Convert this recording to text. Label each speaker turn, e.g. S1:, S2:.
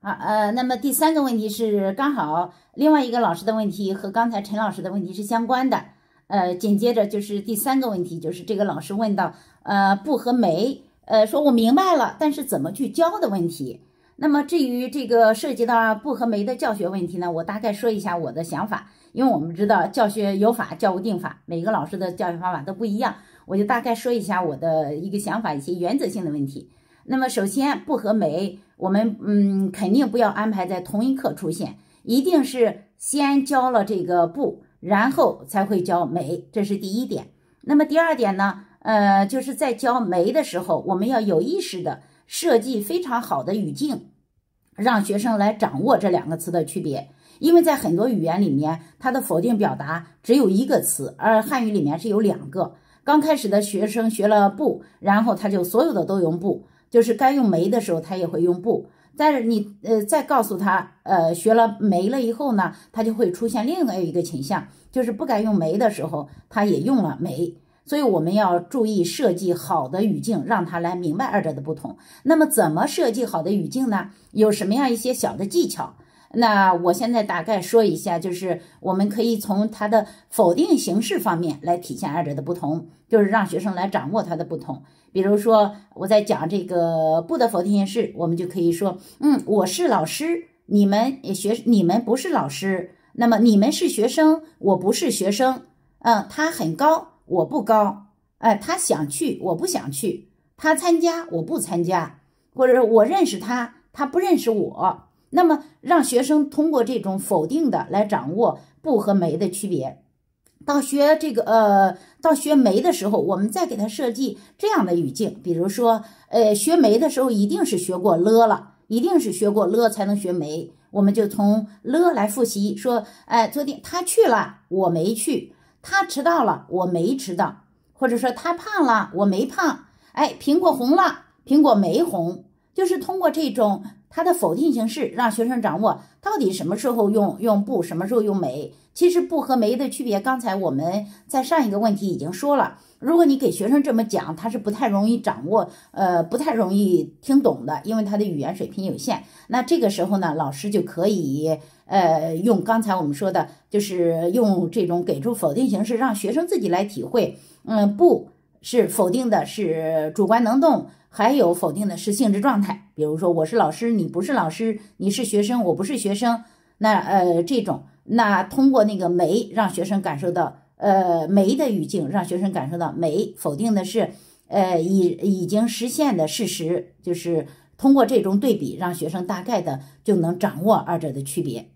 S1: 啊，呃，那么第三个问题是刚好另外一个老师的问题和刚才陈老师的问题是相关的，呃，紧接着就是第三个问题，就是这个老师问到，呃，不和酶，呃，说我明白了，但是怎么去教的问题。那么至于这个涉及到不和酶的教学问题呢，我大概说一下我的想法，因为我们知道教学有法，教无定法，每个老师的教学方法都不一样，我就大概说一下我的一个想法，一些原则性的问题。那么，首先，不和没，我们嗯，肯定不要安排在同一课出现，一定是先教了这个不，然后才会教没，这是第一点。那么第二点呢？呃，就是在教没的时候，我们要有意识的设计非常好的语境，让学生来掌握这两个词的区别。因为在很多语言里面，它的否定表达只有一个词，而汉语里面是有两个。刚开始的学生学了不，然后他就所有的都用不。就是该用煤的时候，他也会用布。但是你呃，再告诉他，呃，学了煤了以后呢，他就会出现另外一个倾向，就是不该用煤的时候，他也用了煤。所以我们要注意设计好的语境，让他来明白二者的不同。那么怎么设计好的语境呢？有什么样一些小的技巧？那我现在大概说一下，就是我们可以从它的否定形式方面来体现二者的不同，就是让学生来掌握它的不同。比如说，我在讲这个“不”的否定形式，我们就可以说：“嗯，我是老师，你们学，你们不是老师。那么，你们是学生，我不是学生。嗯，他很高，我不高。哎，他想去，我不想去。他参加，我不参加。或者，我认识他，他不认识我。”那么，让学生通过这种否定的来掌握“不”和“没”的区别。到学这个呃，到学“没”的时候，我们再给他设计这样的语境，比如说，呃，学“没”的时候一定是学过“了”了，一定是学过“了”才能学“没”。我们就从“了”来复习，说，哎，昨天他去了，我没去；他迟到了，我没迟到；或者说他胖了，我没胖。哎，苹果红了，苹果没红。就是通过这种。它的否定形式让学生掌握到底什么时候用用不，什么时候用没。其实不和没的区别，刚才我们在上一个问题已经说了。如果你给学生这么讲，他是不太容易掌握，呃，不太容易听懂的，因为他的语言水平有限。那这个时候呢，老师就可以，呃，用刚才我们说的，就是用这种给出否定形式，让学生自己来体会。嗯，不是否定的，是主观能动。还有否定的是性质状态，比如说我是老师，你不是老师，你是学生，我不是学生。那呃，这种那通过那个没让学生感受到呃没的语境，让学生感受到没否定的是呃已已经实现的事实，就是通过这种对比，让学生大概的就能掌握二者的区别。